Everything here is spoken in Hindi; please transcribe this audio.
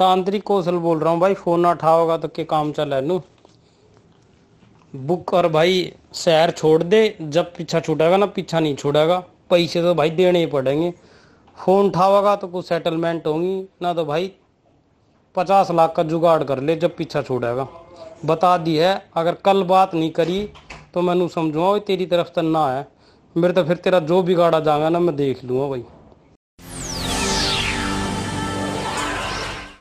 तांत्रिक कौशल बोल रहा हूँ भाई फोन ना उठाओगा तो के काम चल है नू बुक और भाई शहर छोड़ दे जब पीछा छूटेगा ना पीछा नहीं छोड़ेगा पैसे तो भाई देने ही पड़ेंगे फोन उठाओगा तो कुछ सेटलमेंट होंगी ना तो भाई पचास लाख का जुगाड़ कर ले जब पीछा छोड़ेगा बता दी है अगर कल बात नहीं करी तो मैं समझूंगा तेरी तरफ तो ना है मेरे तो फिर तेरा जो बिगाड़ा जाएगा ना मैं देख लूंगा भाई